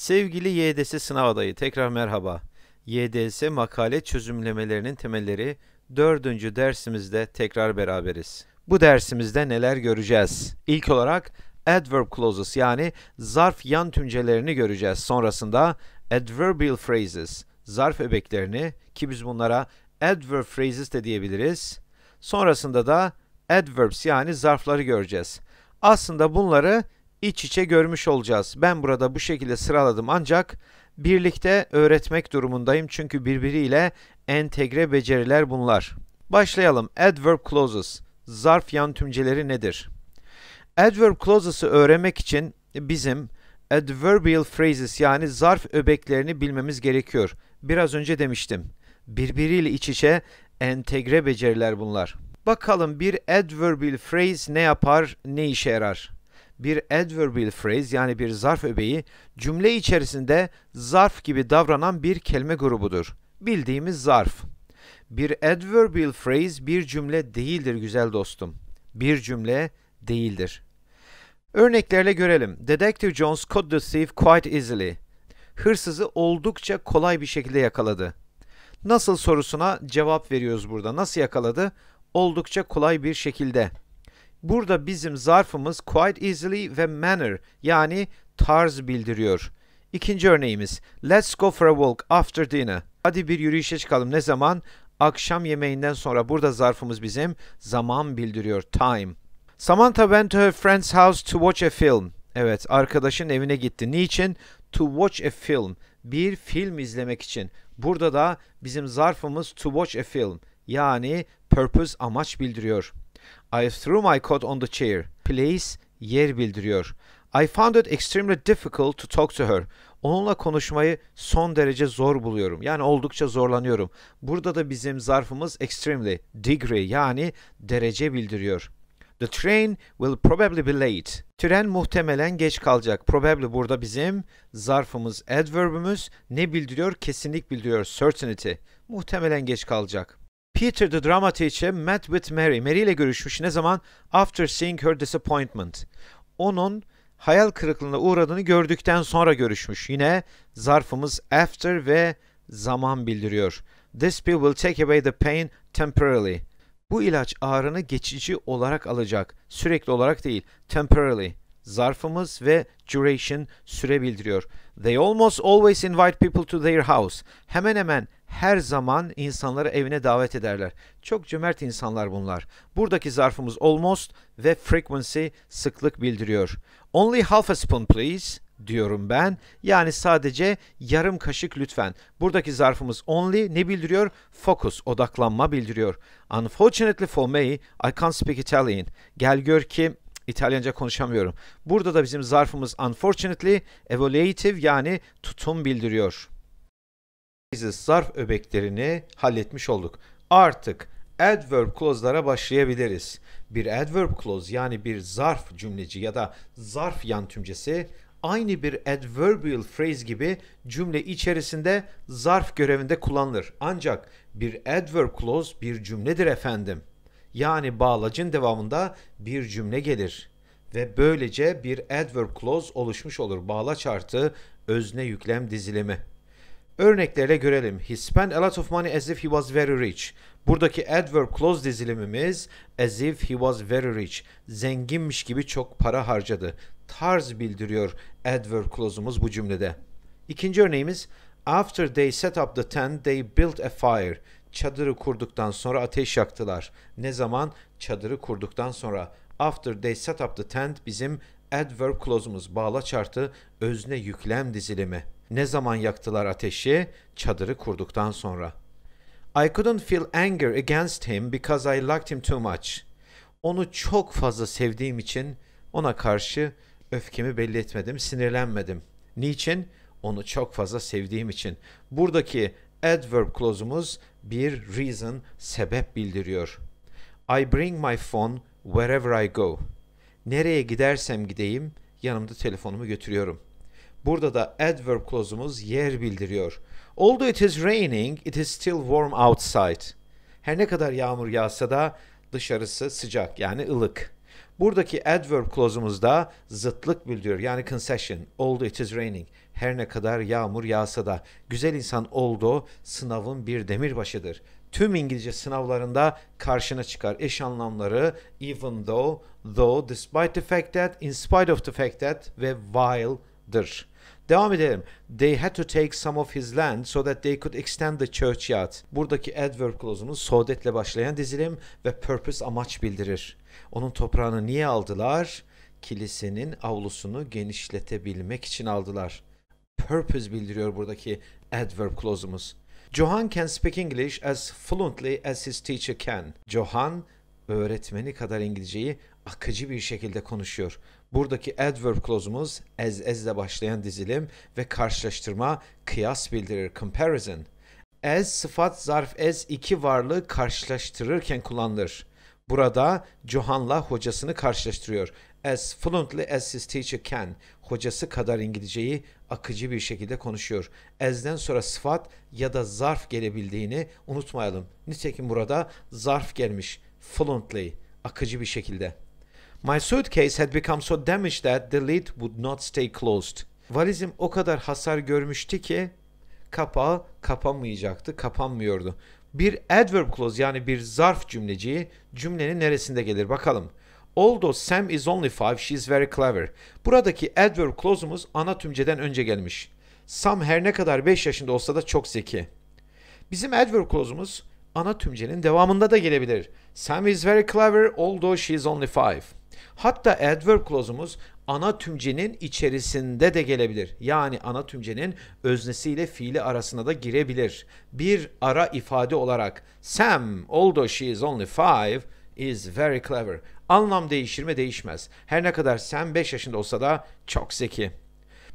Sevgili YDS sınav adayı tekrar merhaba. YDS makale çözümlemelerinin temelleri 4. dersimizde tekrar beraberiz. Bu dersimizde neler göreceğiz? İlk olarak adverb clauses yani zarf yan tümcelerini göreceğiz. Sonrasında adverbial phrases, zarf öbeklerini ki biz bunlara adverb phrases de diyebiliriz. Sonrasında da adverbs yani zarfları göreceğiz. Aslında bunları iç içe görmüş olacağız. Ben burada bu şekilde sıraladım ancak birlikte öğretmek durumundayım çünkü birbiriyle entegre beceriler bunlar. Başlayalım. Adverb clauses. Zarf yan tümceleri nedir? Adverb clauses'ı öğrenmek için bizim adverbial phrases yani zarf öbeklerini bilmemiz gerekiyor. Biraz önce demiştim. Birbiriyle iç içe entegre beceriler bunlar. Bakalım bir adverbial phrase ne yapar, ne işe yarar? bir adverbial phrase yani bir zarf öbeği cümle içerisinde zarf gibi davranan bir kelime grubudur. Bildiğimiz zarf. Bir adverbial phrase bir cümle değildir güzel dostum. Bir cümle değildir. Örneklerle görelim. Detective Jones the thief quite easily. Hırsızı oldukça kolay bir şekilde yakaladı. Nasıl sorusuna cevap veriyoruz burada. Nasıl yakaladı? Oldukça kolay bir şekilde. Burada bizim zarfımız quite easily ve manner yani tarz bildiriyor. İkinci örneğimiz Let's go for a walk after dinner. Hadi bir yürüyüşe çıkalım. Ne zaman? Akşam yemeğinden sonra. Burada zarfımız bizim zaman bildiriyor. Time. Samantha went to her friend's house to watch a film. Evet, arkadaşın evine gitti. Niçin? To watch a film. Bir film izlemek için. Burada da bizim zarfımız to watch a film. Yani purpose amaç bildiriyor. I threw my coat on the chair. Place yer bildiriyor. I found it extremely difficult to talk to her. Onunla konuşmayı son derece zor buluyorum. Yani oldukça zorlanıyorum. Burada da bizim zarfımız extremely, degree yani derece bildiriyor. The train will probably be late. Tren muhtemelen geç kalacak. Probably burada bizim zarfımız adverbümüz ne bildiriyor? Kesinlik bildiriyor. Certainty. Muhtemelen geç kalacak. Peter the drama teacher met with Mary. Mary ile görüşmüş ne zaman? After seeing her disappointment. Onun hayal kırıklığına uğradığını gördükten sonra görüşmüş. Yine zarfımız after ve zaman bildiriyor. This pill will take away the pain temporarily. Bu ilaç ağrını geçici olarak alacak. Sürekli olarak değil. Temporarily. Zarfımız ve duration süre bildiriyor. They almost always invite people to their house. Hemen hemen her zaman insanları evine davet ederler. Çok cömert insanlar bunlar. Buradaki zarfımız almost ve frequency sıklık bildiriyor. Only half a spoon please diyorum ben. Yani sadece yarım kaşık lütfen. Buradaki zarfımız only ne bildiriyor? Focus, odaklanma bildiriyor. Unfortunately for me, I can't speak Italian. Gel gör ki İtalyanca konuşamıyorum. Burada da bizim zarfımız unfortunately evaluative yani tutum bildiriyor. Biz zarf öbeklerini halletmiş olduk. Artık adverb clause'lara başlayabiliriz. Bir adverb clause yani bir zarf cümleci ya da zarf yan tümcesi aynı bir adverbial phrase gibi cümle içerisinde zarf görevinde kullanılır. Ancak bir adverb clause bir cümledir efendim yani bağlacın devamında bir cümle gelir ve böylece bir adverb clause oluşmuş olur bağlaç artı özne yüklem dizilimi. Örneklere görelim. He spent a lot of money as if he was very rich. Buradaki adverb clause dizilimimiz as if he was very rich. Zenginmiş gibi çok para harcadı. Tarz bildiriyor adverb clause'umuz bu cümlede. İkinci örneğimiz After they set up the tent, they built a fire çadırı kurduktan sonra ateş yaktılar. Ne zaman? Çadırı kurduktan sonra. After they set up the tent bizim adverb clause'umuz bağla artı özne yüklem dizilimi. Ne zaman yaktılar ateşi? Çadırı kurduktan sonra. I couldn't feel anger against him because I liked him too much. Onu çok fazla sevdiğim için ona karşı öfkemi belli etmedim, sinirlenmedim. Niçin? Onu çok fazla sevdiğim için. Buradaki adverb clause'umuz bir reason sebep bildiriyor. I bring my phone wherever I go. Nereye gidersem gideyim yanımda telefonumu götürüyorum. Burada da adverb clause'umuz yer bildiriyor. Although it is raining, it is still warm outside. Her ne kadar yağmur yağsa da dışarısı sıcak yani ılık. Buradaki adverb clause'umuz da zıtlık bildiriyor. Yani concession. Although it is raining. Her ne kadar yağmur yağsa da güzel insan oldu sınavın bir demirbaşıdır. Tüm İngilizce sınavlarında karşına çıkar eş anlamları even though, though, despite the fact that, in spite of the fact that ve while'dır. Devam edelim. They had to take some of his land so that they could extend the churchyard. Buradaki adverb clause'umuz sohbetle başlayan dizilim ve purpose amaç bildirir. Onun toprağını niye aldılar? Kilisenin avlusunu genişletebilmek için aldılar purpose bildiriyor buradaki adverb clause'umuz. Johan can speak English as fluently as his teacher can. Johan öğretmeni kadar İngilizceyi akıcı bir şekilde konuşuyor. Buradaki adverb clause'umuz as as ile başlayan dizilim ve karşılaştırma, kıyas bildirir, comparison. As sıfat zarf as iki varlığı karşılaştırırken kullanılır. Burada Johan'la hocasını karşılaştırıyor as fluently as his teacher can. Hocası kadar İngilizceyi akıcı bir şekilde konuşuyor. As'den sonra sıfat ya da zarf gelebildiğini unutmayalım. Nitekim burada zarf gelmiş. Fluently, akıcı bir şekilde. My suitcase had become so damaged that the lid would not stay closed. Valizim o kadar hasar görmüştü ki kapağı kapanmayacaktı, kapanmıyordu. Bir adverb clause yani bir zarf cümleciği cümlenin neresinde gelir bakalım. Although Sam is only five, she is very clever. Buradaki adverb clause'umuz ana tümceden önce gelmiş. Sam her ne kadar 5 yaşında olsa da çok zeki. Bizim adverb clause'umuz ana tümcenin devamında da gelebilir. Sam is very clever although she is only five. Hatta adverb clause'umuz ana tümcenin içerisinde de gelebilir. Yani ana tümcenin öznesiyle fiili arasına da girebilir. Bir ara ifade olarak Sam although she is only five is very clever. Anlam değişir mi değişmez. Her ne kadar Sam 5 yaşında olsa da çok zeki.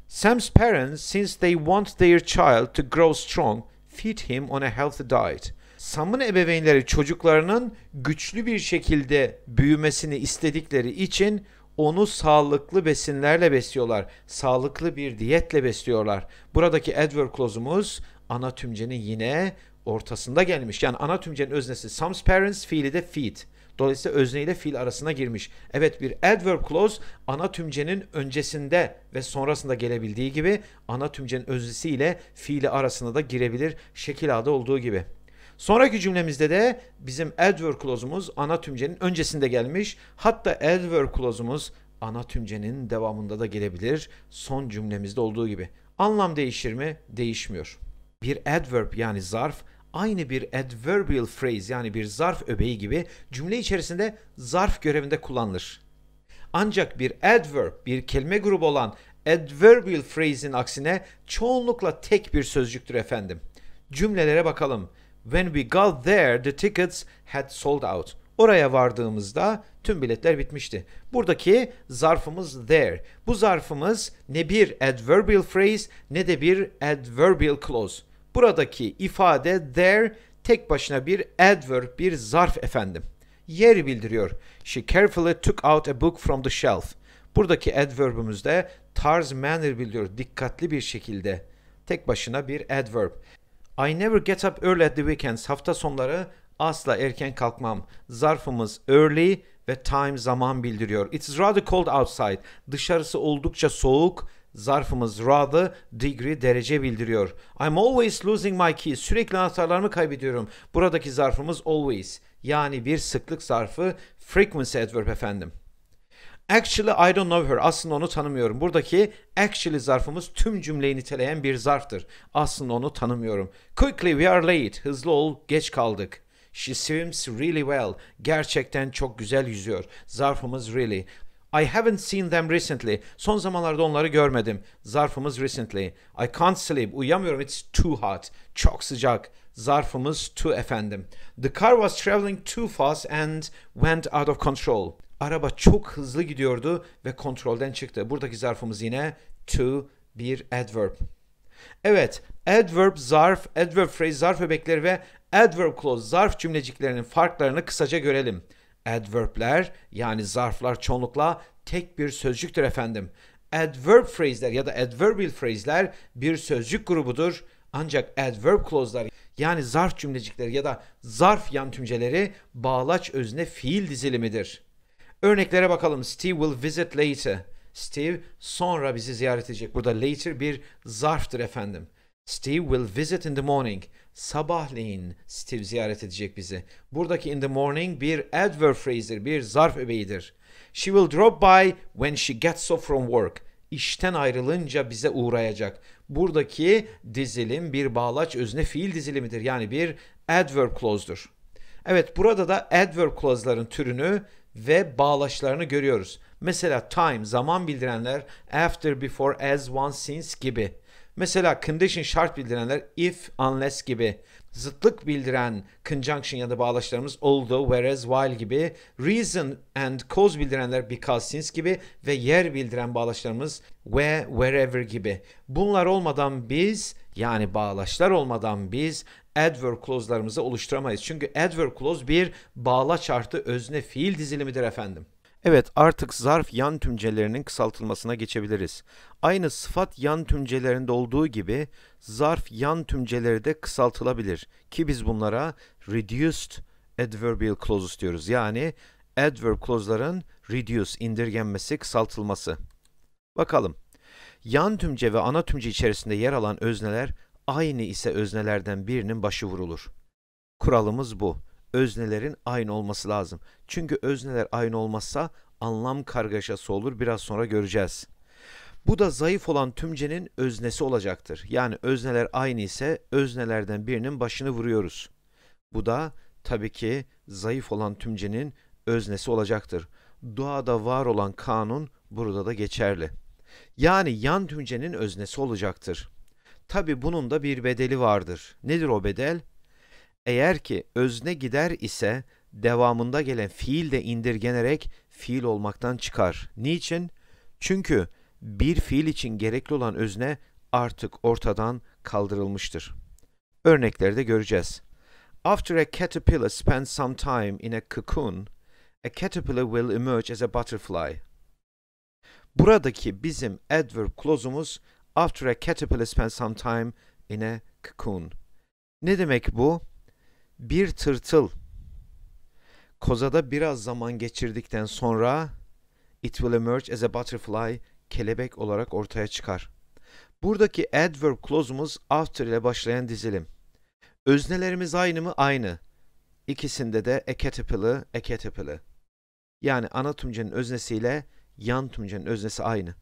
Sam's parents, since they want their child to grow strong, feed him on a healthy diet. Sam'ın ebeveynleri çocuklarının güçlü bir şekilde büyümesini istedikleri için onu sağlıklı besinlerle besliyorlar. Sağlıklı bir diyetle besliyorlar. Buradaki Edward clause'umuz ana tümcenin yine ortasında gelmiş. Yani ana tümcenin öznesi Sam's parents, fiili de feed. Dolayısıyla özne ile fiil arasına girmiş. Evet bir adverb clause ana tümcenin öncesinde ve sonrasında gelebildiği gibi ana tümcenin öznesi ile fiili arasına da girebilir şekil adı olduğu gibi. Sonraki cümlemizde de bizim adverb clause'umuz ana tümcenin öncesinde gelmiş. Hatta adverb clause'umuz ana tümcenin devamında da gelebilir. Son cümlemizde olduğu gibi. Anlam değişir mi? Değişmiyor. Bir adverb yani zarf aynı bir adverbial phrase yani bir zarf öbeği gibi cümle içerisinde zarf görevinde kullanılır. Ancak bir adverb, bir kelime grubu olan adverbial phrase'in aksine çoğunlukla tek bir sözcüktür efendim. Cümlelere bakalım. When we got there the tickets had sold out. Oraya vardığımızda tüm biletler bitmişti. Buradaki zarfımız there. Bu zarfımız ne bir adverbial phrase ne de bir adverbial clause. Buradaki ifade there tek başına bir adverb, bir zarf efendim. Yer bildiriyor. She carefully took out a book from the shelf. Buradaki adverbümüzde tarz manner bildiriyor. Dikkatli bir şekilde. Tek başına bir adverb. I never get up early at the weekends. Hafta sonları asla erken kalkmam. Zarfımız early ve time zaman bildiriyor. It's rather cold outside. Dışarısı oldukça soğuk. Zarfımız rather degree derece bildiriyor. I'm always losing my keys. Sürekli anahtarlarımı kaybediyorum. Buradaki zarfımız always. Yani bir sıklık zarfı frequency adverb efendim. Actually I don't know her. Aslında onu tanımıyorum. Buradaki actually zarfımız tüm cümleyi niteleyen bir zarftır. Aslında onu tanımıyorum. Quickly we are late. Hızlı ol, geç kaldık. She swims really well. Gerçekten çok güzel yüzüyor. Zarfımız really. I haven't seen them recently. Son zamanlarda onları görmedim. Zarfımız recently. I can't sleep. Uyuyamıyorum. It's too hot. Çok sıcak. Zarfımız too efendim. The car was traveling too fast and went out of control. Araba çok hızlı gidiyordu ve kontrolden çıktı. Buradaki zarfımız yine too bir adverb. Evet, adverb, zarf, adverb phrase, zarf öbekleri ve adverb clause, zarf cümleciklerinin farklarını kısaca görelim. Adverbler yani zarflar çoğunlukla tek bir sözcüktür efendim. Adverb phrase'ler ya da adverbial phrase'ler bir sözcük grubudur. Ancak adverb clause'lar yani zarf cümlecikleri ya da zarf yan tümceleri bağlaç özne fiil dizilimidir. Örneklere bakalım. Steve will visit later. Steve sonra bizi ziyaret edecek. Burada later bir zarftır efendim. Steve will visit in the morning sabahleyin Steve ziyaret edecek bizi. Buradaki in the morning bir adverb phrase'dir, bir zarf öbeğidir. She will drop by when she gets off from work. İşten ayrılınca bize uğrayacak. Buradaki dizilim bir bağlaç özne fiil dizilimidir. Yani bir adverb clause'dur. Evet burada da adverb clause'ların türünü ve bağlaçlarını görüyoruz. Mesela time, zaman bildirenler, after, before, as, once, since gibi. Mesela condition şart bildirenler if, unless gibi. Zıtlık bildiren conjunction ya da bağlaçlarımız although, whereas, while gibi. Reason and cause bildirenler because, since gibi. Ve yer bildiren bağlaçlarımız where, wherever gibi. Bunlar olmadan biz yani bağlaçlar olmadan biz adverb clause'larımızı oluşturamayız. Çünkü adverb clause bir bağlaç artı özne fiil dizilimidir efendim. Evet artık zarf yan tümcelerinin kısaltılmasına geçebiliriz. Aynı sıfat yan tümcelerinde olduğu gibi zarf yan tümceleri de kısaltılabilir ki biz bunlara reduced adverbial clauses diyoruz. Yani adverb clause'ların reduce indirgenmesi, kısaltılması. Bakalım. Yan tümce ve ana tümce içerisinde yer alan özneler aynı ise öznelerden birinin başı vurulur. Kuralımız bu öznelerin aynı olması lazım. Çünkü özneler aynı olmazsa anlam kargaşası olur biraz sonra göreceğiz. Bu da zayıf olan tümcenin öznesi olacaktır. Yani özneler aynı ise öznelerden birinin başını vuruyoruz. Bu da tabii ki zayıf olan tümcenin öznesi olacaktır. Doğada var olan kanun burada da geçerli. Yani yan tümcenin öznesi olacaktır. Tabi bunun da bir bedeli vardır. Nedir o bedel? Eğer ki özne gider ise devamında gelen fiil de indirgenerek fiil olmaktan çıkar. Niçin? Çünkü bir fiil için gerekli olan özne artık ortadan kaldırılmıştır. Örneklerde göreceğiz. After a caterpillar spends some time in a cocoon, a caterpillar will emerge as a butterfly. Buradaki bizim adverb clause'umuz after a caterpillar spends some time in a cocoon. Ne demek bu? Bir tırtıl kozada biraz zaman geçirdikten sonra it will emerge as a butterfly kelebek olarak ortaya çıkar. Buradaki adverb clause'umuz after ile başlayan dizilim. Öznelerimiz aynı mı? Aynı. İkisinde de a caterpillar, a caterpillar. Yani ana tümcenin öznesiyle yan tümcenin öznesi aynı.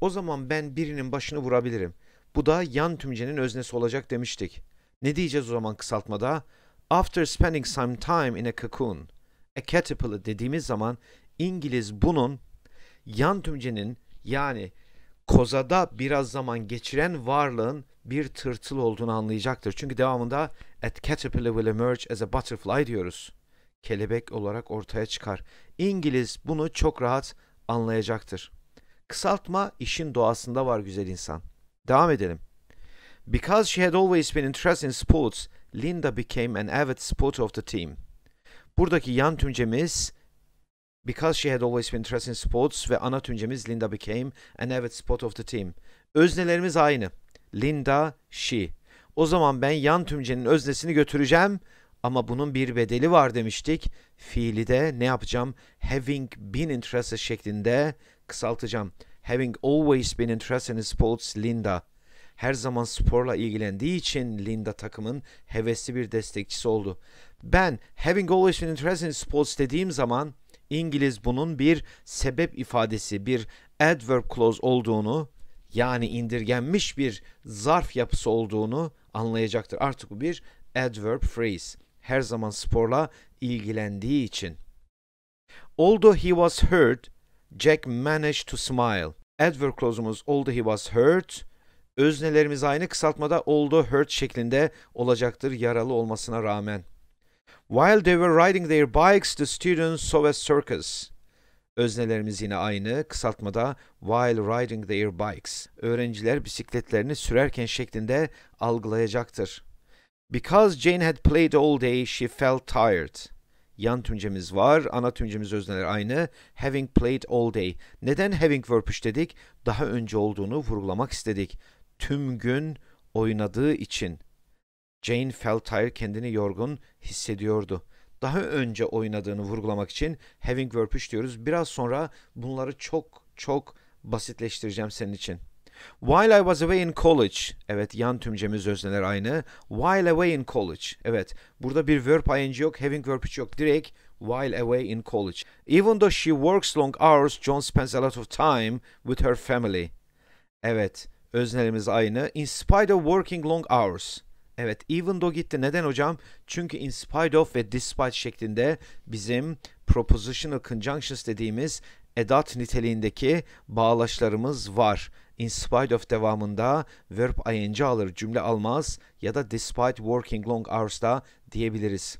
O zaman ben birinin başını vurabilirim. Bu da yan tümcenin öznesi olacak demiştik. Ne diyeceğiz o zaman kısaltmada? After spending some time in a cocoon, a caterpillar dediğimiz zaman İngiliz bunun yan tümcenin yani kozada biraz zaman geçiren varlığın bir tırtıl olduğunu anlayacaktır. Çünkü devamında at caterpillar will emerge as a butterfly diyoruz. Kelebek olarak ortaya çıkar. İngiliz bunu çok rahat anlayacaktır. Kısaltma işin doğasında var güzel insan. Devam edelim. Because she had always been interested in sports Linda became an avid supporter of the team. Buradaki yan tümcemiz because she had always been interested in sports ve ana tümcemiz Linda became an avid supporter of the team. Öznelerimiz aynı. Linda, she. O zaman ben yan tümcenin öznesini götüreceğim ama bunun bir bedeli var demiştik. Fiili de ne yapacağım? Having been interested şeklinde kısaltacağım. Having always been interested in sports Linda her zaman sporla ilgilendiği için Linda takımın hevesli bir destekçisi oldu. Ben having always been interested in sports dediğim zaman İngiliz bunun bir sebep ifadesi, bir adverb clause olduğunu yani indirgenmiş bir zarf yapısı olduğunu anlayacaktır. Artık bu bir adverb phrase. Her zaman sporla ilgilendiği için. Although he was hurt, Jack managed to smile. Adverb clause'umuz although he was hurt, öznelerimiz aynı kısaltmada oldu hurt şeklinde olacaktır yaralı olmasına rağmen. While they were riding their bikes, the students saw a circus. Öznelerimiz yine aynı, kısaltmada while riding their bikes. Öğrenciler bisikletlerini sürerken şeklinde algılayacaktır. Because Jane had played all day, she felt tired. Yan tümcemiz var, ana tümcemiz özneler aynı. Having played all day. Neden having verb dedik? Daha önce olduğunu vurgulamak istedik tüm gün oynadığı için Jane Feltire kendini yorgun hissediyordu. Daha önce oynadığını vurgulamak için having verb 3 diyoruz. Biraz sonra bunları çok çok basitleştireceğim senin için. While I was away in college. Evet yan tümcemiz özneler aynı. While away in college. Evet burada bir verb ing yok. Having verb 3 yok. Direkt while away in college. Even though she works long hours, John spends a lot of time with her family. Evet Öznelerimiz aynı. In spite of working long hours. Evet even though gitti. Neden hocam? Çünkü in spite of ve despite şeklinde bizim propositional conjunctions dediğimiz edat niteliğindeki bağlaçlarımız var. In spite of devamında verb ing alır cümle almaz ya da despite working long hours da diyebiliriz.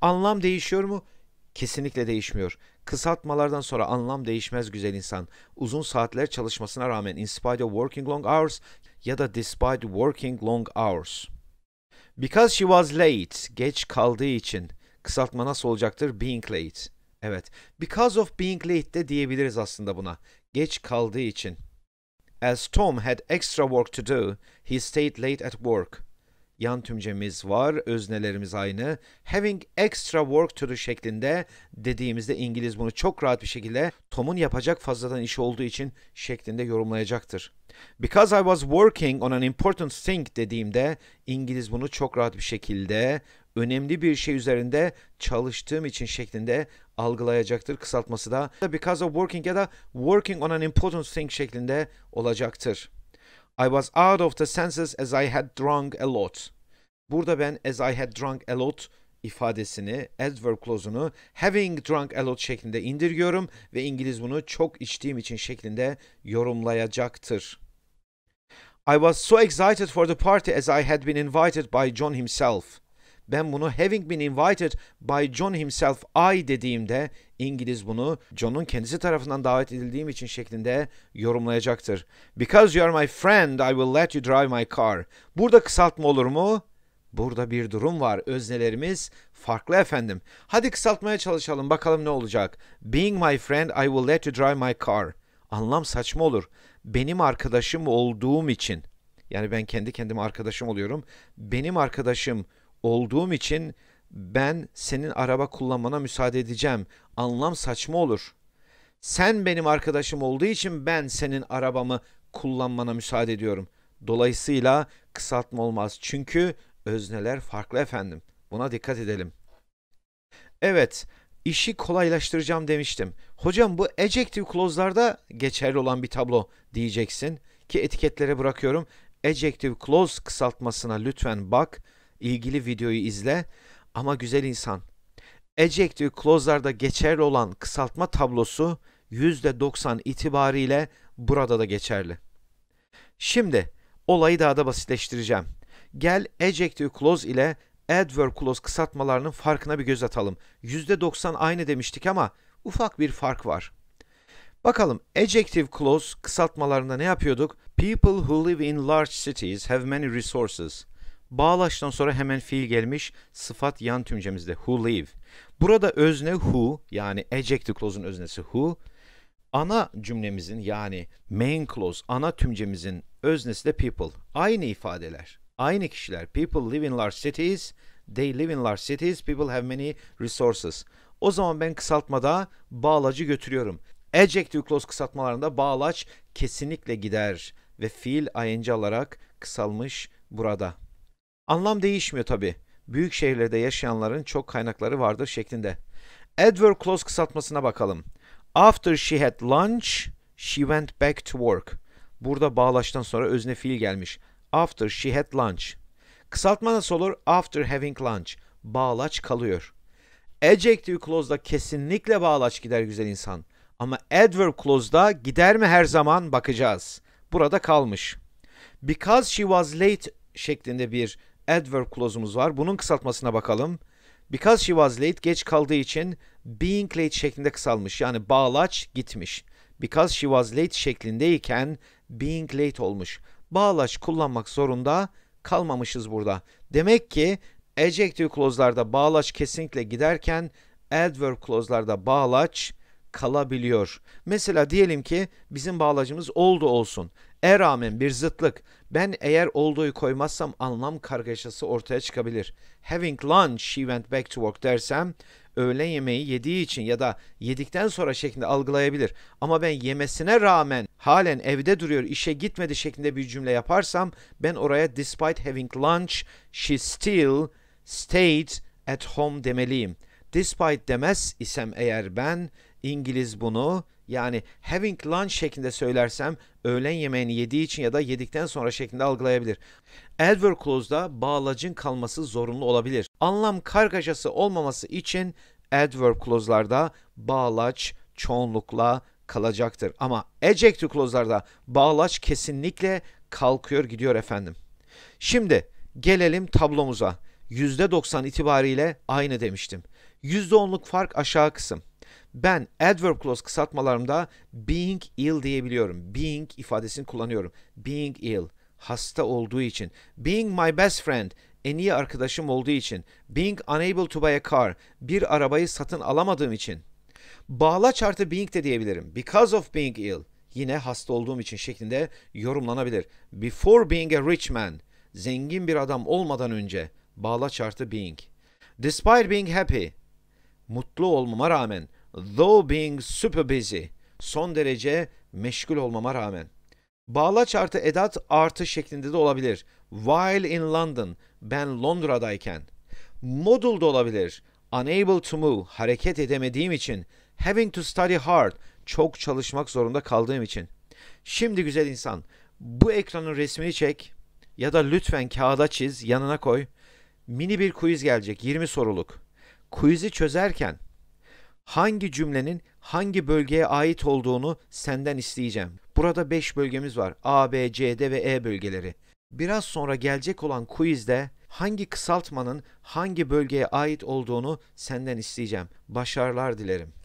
Anlam değişiyor mu? Kesinlikle değişmiyor. Kısaltmalardan sonra anlam değişmez güzel insan. Uzun saatler çalışmasına rağmen in spite of working long hours ya da despite working long hours. Because she was late, geç kaldığı için kısaltma nasıl olacaktır? Being late. Evet. Because of being late de diyebiliriz aslında buna. Geç kaldığı için. As Tom had extra work to do, he stayed late at work yan tümcemiz var, öznelerimiz aynı. Having extra work to do şeklinde dediğimizde İngiliz bunu çok rahat bir şekilde Tom'un yapacak fazladan işi olduğu için şeklinde yorumlayacaktır. Because I was working on an important thing dediğimde İngiliz bunu çok rahat bir şekilde önemli bir şey üzerinde çalıştığım için şeklinde algılayacaktır. Kısaltması da because of working ya da working on an important thing şeklinde olacaktır. I was out of the senses as I had drunk a lot. Burada ben as I had drunk a lot ifadesini, adverb clause'unu having drunk a lot şeklinde indiriyorum ve İngiliz bunu çok içtiğim için şeklinde yorumlayacaktır. I was so excited for the party as I had been invited by John himself. Ben bunu having been invited by John himself I dediğimde İngiliz bunu John'un kendisi tarafından davet edildiğim için şeklinde yorumlayacaktır. Because you are my friend, I will let you drive my car. Burada kısaltma olur mu? Burada bir durum var. Öznelerimiz farklı efendim. Hadi kısaltmaya çalışalım bakalım ne olacak. Being my friend, I will let you drive my car. Anlam saçma olur. Benim arkadaşım olduğum için. Yani ben kendi kendime arkadaşım oluyorum. Benim arkadaşım olduğum için ben senin araba kullanmana müsaade edeceğim. Anlam saçma olur. Sen benim arkadaşım olduğu için ben senin arabamı kullanmana müsaade ediyorum. Dolayısıyla kısaltma olmaz. Çünkü özneler farklı efendim. Buna dikkat edelim. Evet, işi kolaylaştıracağım demiştim. Hocam bu ejective clause'larda geçerli olan bir tablo diyeceksin ki etiketlere bırakıyorum. Ejective clause kısaltmasına lütfen bak. ilgili videoyu izle ama güzel insan. Ejective clause'larda geçerli olan kısaltma tablosu %90 itibariyle burada da geçerli. Şimdi olayı daha da basitleştireceğim. Gel ejective clause ile adverb clause kısaltmalarının farkına bir göz atalım. %90 aynı demiştik ama ufak bir fark var. Bakalım ejective clause kısaltmalarında ne yapıyorduk? People who live in large cities have many resources. Bağlaçtan sonra hemen fiil gelmiş sıfat yan tümcemizde who live. Burada özne who yani ejective clause'un öznesi who. Ana cümlemizin yani main clause ana tümcemizin öznesi de people. Aynı ifadeler. Aynı kişiler. People live in large cities. They live in large cities. People have many resources. O zaman ben kısaltmada bağlacı götürüyorum. Adjective clause kısaltmalarında bağlaç kesinlikle gider ve fiil ing alarak kısalmış burada. Anlam değişmiyor tabi. Büyük şehirlerde yaşayanların çok kaynakları vardır şeklinde. Edward close kısaltmasına bakalım. After she had lunch, she went back to work. Burada bağlaştan sonra özne fiil gelmiş. After she had lunch. Kısaltma nasıl olur? After having lunch. Bağlaç kalıyor. Adjective clause'da kesinlikle bağlaç gider güzel insan. Ama adverb clause'da gider mi her zaman bakacağız. Burada kalmış. Because she was late şeklinde bir adverb clause'umuz var. Bunun kısaltmasına bakalım. Because she was late geç kaldığı için being late şeklinde kısalmış. Yani bağlaç gitmiş. Because she was late şeklindeyken being late olmuş. Bağlaç kullanmak zorunda kalmamışız burada. Demek ki adjective clause'larda bağlaç kesinlikle giderken adverb clause'larda bağlaç kalabiliyor. Mesela diyelim ki bizim bağlacımız oldu olsun. E rağmen bir zıtlık ben eğer olduğu koymazsam anlam kargaşası ortaya çıkabilir. Having lunch she went back to work dersem öğlen yemeği yediği için ya da yedikten sonra şeklinde algılayabilir. Ama ben yemesine rağmen halen evde duruyor, işe gitmedi şeklinde bir cümle yaparsam ben oraya despite having lunch she still stayed at home demeliyim. Despite demez isem eğer ben İngiliz bunu yani having lunch şeklinde söylersem öğlen yemeğini yediği için ya da yedikten sonra şeklinde algılayabilir. Adverb clause'da bağlacın kalması zorunlu olabilir. Anlam kargaşası olmaması için adverb clause'larda bağlaç çoğunlukla kalacaktır. Ama adjective clause'larda bağlaç kesinlikle kalkıyor gidiyor efendim. Şimdi gelelim tablomuza. %90 itibariyle aynı demiştim. %10'luk fark aşağı kısım. Ben adverb clause kısaltmalarımda being ill diyebiliyorum. Being ifadesini kullanıyorum. Being ill hasta olduğu için. Being my best friend en iyi arkadaşım olduğu için. Being unable to buy a car bir arabayı satın alamadığım için. Bağlaç artı being de diyebilirim. Because of being ill yine hasta olduğum için şeklinde yorumlanabilir. Before being a rich man zengin bir adam olmadan önce bağlaç artı being. Despite being happy mutlu olmama rağmen though being super busy, son derece meşgul olmama rağmen. Bağlaç artı edat artı şeklinde de olabilir. While in London, ben Londra'dayken. Modul da olabilir. Unable to move, hareket edemediğim için. Having to study hard, çok çalışmak zorunda kaldığım için. Şimdi güzel insan, bu ekranın resmini çek ya da lütfen kağıda çiz, yanına koy. Mini bir quiz gelecek, 20 soruluk. Quiz'i çözerken hangi cümlenin hangi bölgeye ait olduğunu senden isteyeceğim. Burada 5 bölgemiz var. A, B, C, D ve E bölgeleri. Biraz sonra gelecek olan quizde hangi kısaltmanın hangi bölgeye ait olduğunu senden isteyeceğim. Başarılar dilerim.